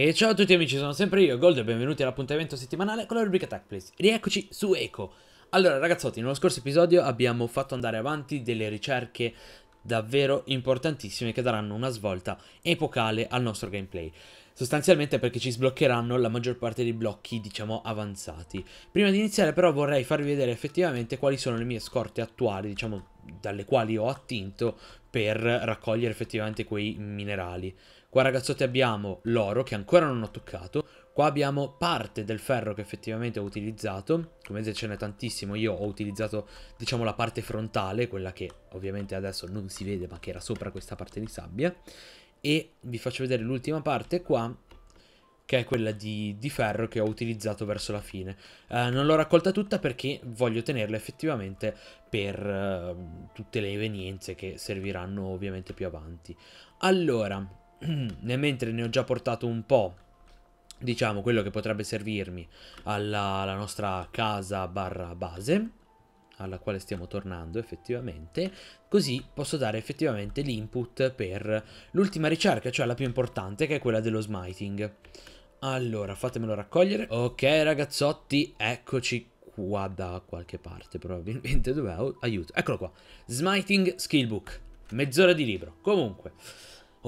E ciao a tutti amici, sono sempre io, Gold, e benvenuti all'appuntamento settimanale con la rubrica Tech Please. Rieccoci su Eco. Allora ragazzotti, nello scorso episodio abbiamo fatto andare avanti delle ricerche davvero importantissime che daranno una svolta epocale al nostro gameplay. Sostanzialmente perché ci sbloccheranno la maggior parte dei blocchi, diciamo, avanzati. Prima di iniziare però vorrei farvi vedere effettivamente quali sono le mie scorte attuali, diciamo, dalle quali ho attinto per raccogliere effettivamente quei minerali. Qua ragazzotti abbiamo l'oro che ancora non ho toccato, qua abbiamo parte del ferro che effettivamente ho utilizzato, come vedete ce n'è tantissimo, io ho utilizzato diciamo la parte frontale, quella che ovviamente adesso non si vede ma che era sopra questa parte di sabbia, e vi faccio vedere l'ultima parte qua che è quella di, di, ferro che ho utilizzato verso la fine. Eh, non l'ho raccolta tutta perché voglio tenerla effettivamente per eh, tutte le evenienze che serviranno ovviamente più avanti. Allora, nel mentre ne ho già portato un po', diciamo, quello che potrebbe servirmi alla, alla nostra casa barra base alla quale stiamo tornando effettivamente, così posso dare effettivamente l'input per l'ultima ricerca, cioè la più importante, che è quella dello smiting. Allora, fatemelo raccogliere. Ok ragazzotti, eccoci qua da qualche parte probabilmente. Dov'è? Aiuto, eccolo qua. Smiting Skillbook, mezz'ora di libro. Comunque...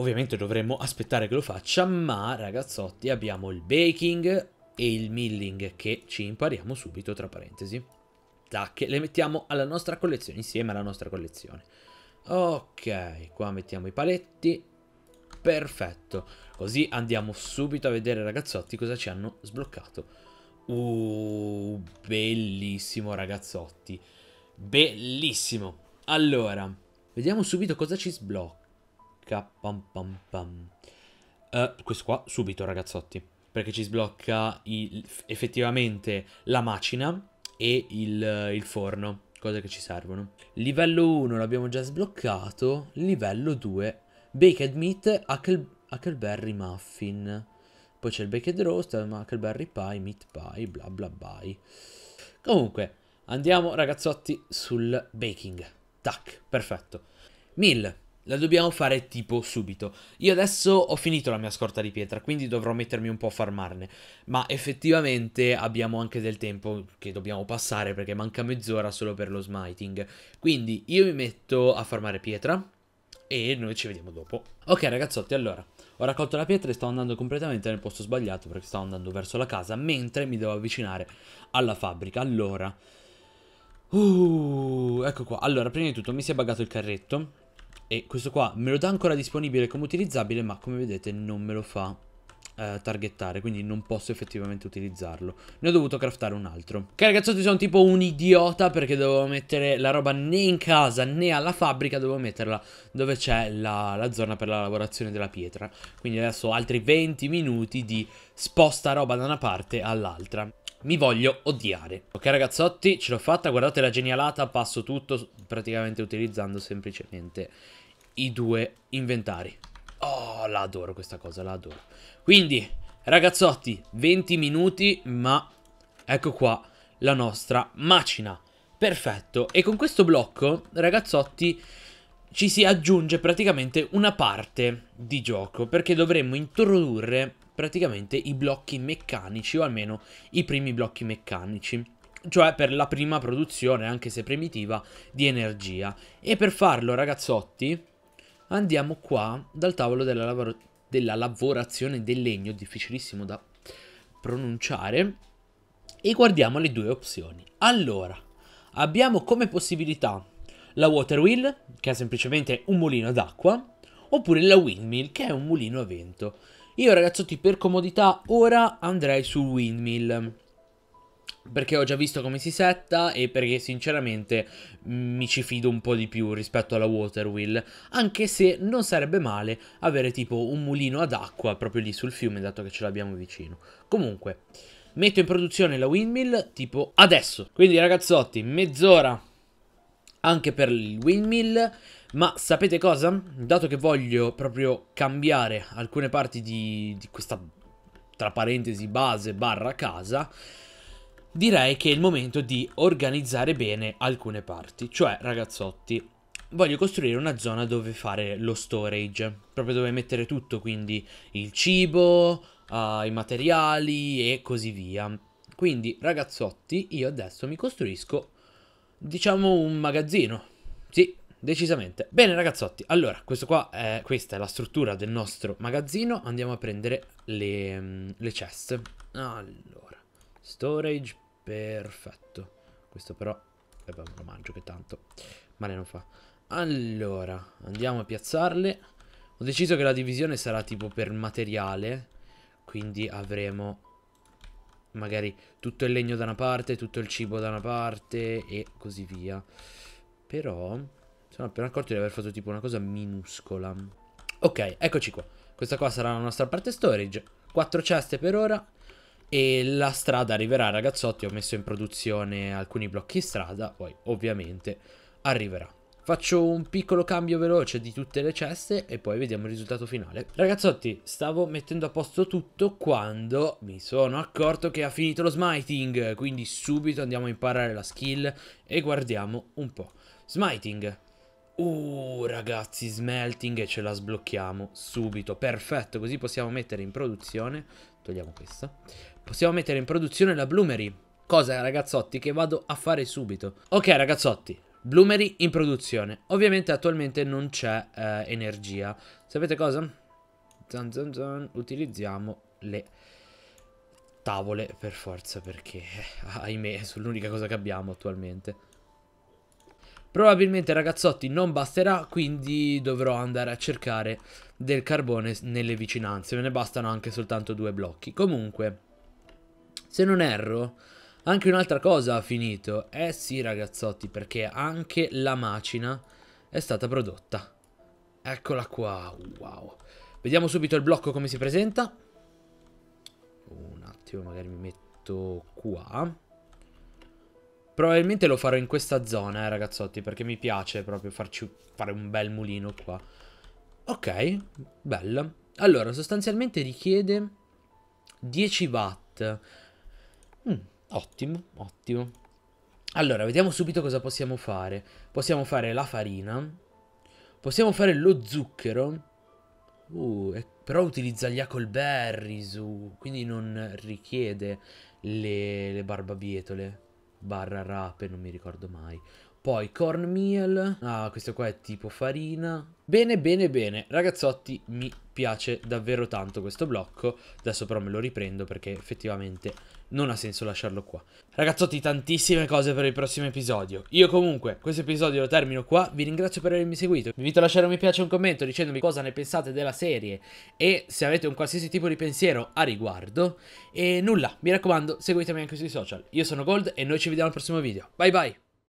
Ovviamente dovremmo aspettare che lo faccia, ma ragazzotti abbiamo il baking e il milling che ci impariamo subito tra parentesi. Tacche, le mettiamo alla nostra collezione, insieme alla nostra collezione. Ok, qua mettiamo i paletti. Perfetto. Così andiamo subito a vedere ragazzotti cosa ci hanno sbloccato. Uh, bellissimo ragazzotti. Bellissimo. Allora, vediamo subito cosa ci sblocca. Pam pam pam. Uh, questo qua subito ragazzotti perché ci sblocca il, effettivamente la macina e il, il, forno cose che ci servono livello 1 l'abbiamo già sbloccato livello 2 baked meat huckle, huckleberry muffin poi c'è il baked roast huckleberry pie meat pie bla bla bla comunque andiamo ragazzotti sul baking tac perfetto 1000 la dobbiamo fare tipo subito. Io adesso ho finito la mia scorta di pietra, quindi dovrò mettermi un po' a farmarne, ma effettivamente abbiamo anche del tempo che dobbiamo passare perché manca mezz'ora solo per lo smiting. Quindi io mi metto a farmare pietra e noi ci vediamo dopo. Ok ragazzotti, allora, ho raccolto la pietra e sto andando completamente nel posto sbagliato perché stavo andando verso la casa mentre mi devo avvicinare alla fabbrica. Allora, uh, ecco qua. Allora, prima di tutto mi si è buggato il carretto e questo qua me lo dà ancora disponibile come utilizzabile, ma come vedete non me lo fa eh, targettare, quindi non posso effettivamente utilizzarlo. Ne ho dovuto craftare un altro. Ok ragazzotti, sono tipo un idiota perché dovevo mettere la roba né in casa né alla fabbrica, dovevo metterla dove c'è la, la, zona per la lavorazione della pietra. Quindi adesso altri 20 minuti di sposta roba da una parte all'altra. Mi voglio odiare. Ok ragazzotti, ce l'ho fatta, guardate la genialata, passo tutto praticamente utilizzando semplicemente i due inventari. Oh, la adoro questa cosa, la adoro. Quindi, ragazzotti, 20 minuti, ma ecco qua la nostra macina. Perfetto, e con questo blocco, ragazzotti, ci si aggiunge praticamente una parte di gioco, perché dovremmo introdurre praticamente i blocchi meccanici, o almeno i primi blocchi meccanici cioè per la prima produzione, anche se primitiva, di energia. E per farlo, ragazzotti, Andiamo qua dal tavolo della, lavoro- della lavorazione del legno, difficilissimo da pronunciare, e guardiamo le due opzioni. Allora, abbiamo come possibilità la water wheel, che è semplicemente un mulino d'acqua, oppure la windmill, che è un mulino a vento. Io ragazzotti per comodità ora andrei su windmill perché ho già visto come si setta e perché sinceramente mm, mi ci fido un po' di più rispetto alla Water Wheel, anche se non sarebbe male avere tipo un mulino ad acqua proprio lì sul fiume, dato che ce l'abbiamo vicino. Comunque, metto in produzione la windmill tipo adesso. Quindi ragazzotti, mezz'ora anche per il windmill, ma sapete cosa? Dato che voglio proprio cambiare alcune parti di, di questa, tra parentesi, base barra casa direi che è il momento di organizzare bene alcune parti. Cioè, ragazzotti, voglio costruire una zona dove fare lo storage, proprio dove mettere tutto, quindi il cibo, uh, i materiali e così via. Quindi, ragazzotti, io adesso mi costruisco, diciamo, un magazzino. Sì, decisamente. Bene, ragazzotti, allora, è, questa è la struttura del nostro magazzino. Andiamo a prendere le, mm, le chest. Allora. Storage perfetto. Questo però è un mangio che tanto male non fa. Allora, andiamo a piazzarle. Ho deciso che la divisione sarà tipo per materiale, quindi avremo magari tutto il legno da una parte, tutto il cibo da una parte e così via. Però sono appena accorto di aver fatto tipo una cosa minuscola. Ok, eccoci qua. Questa qua sarà la nostra parte storage. 4 ceste per ora. E la strada arriverà, ragazzotti. Ho messo in produzione alcuni blocchi strada, poi ovviamente arriverà. Faccio un piccolo cambio veloce di tutte le ceste e poi vediamo il risultato finale. Ragazzotti, stavo mettendo a posto tutto quando mi sono accorto che ha finito lo smiting, quindi subito andiamo a imparare la skill e guardiamo un po'. Smiting. Uh, ragazzi, smelting e ce la sblocchiamo subito. Perfetto, così possiamo mettere in produzione. Togliamo questa. Possiamo mettere in produzione la Bloomery. Cosa ragazzotti che vado a fare subito. Ok ragazzotti, Bloomery in produzione. Ovviamente attualmente non c'è eh, energia. Sapete cosa? Zan zan zan, utilizziamo le tavole per forza perché eh, ahimè sono l'unica cosa che abbiamo attualmente. Probabilmente ragazzotti non basterà quindi dovrò andare a cercare del carbone nelle vicinanze, me ne bastano anche soltanto due blocchi. Comunque se non erro, anche un'altra cosa ha finito. Eh sì ragazzotti, perché anche la macina è stata prodotta. Eccola qua, wow. Vediamo subito il blocco come si presenta. Un attimo, magari mi metto qua. Probabilmente lo farò in questa zona, eh, ragazzotti, perché mi piace proprio farci fare un bel mulino qua. Ok, bella. Allora, sostanzialmente richiede 10 watt. Mm, ottimo, ottimo. Allora, vediamo subito cosa possiamo fare. Possiamo fare la farina. Possiamo fare lo zucchero. Uh, è, però utilizza gli acolberries, su. quindi non richiede le, le barbabietole. Barra rape, non mi ricordo mai. Poi cornmeal. Ah, questo qua è tipo farina. Bene, bene, bene. Ragazzotti, mi piace davvero tanto questo blocco. Adesso però me lo riprendo perché effettivamente non ha senso lasciarlo qua. Ragazzotti, tantissime cose per il prossimo episodio. Io comunque questo episodio lo termino qua. Vi ringrazio per avermi seguito. Vi invito a lasciare un mi piace e un commento dicendomi cosa ne pensate della serie e se avete un qualsiasi tipo di pensiero a riguardo. E nulla, mi raccomando, seguitemi anche sui social. Io sono Gold e noi ci vediamo al prossimo video. Bye bye!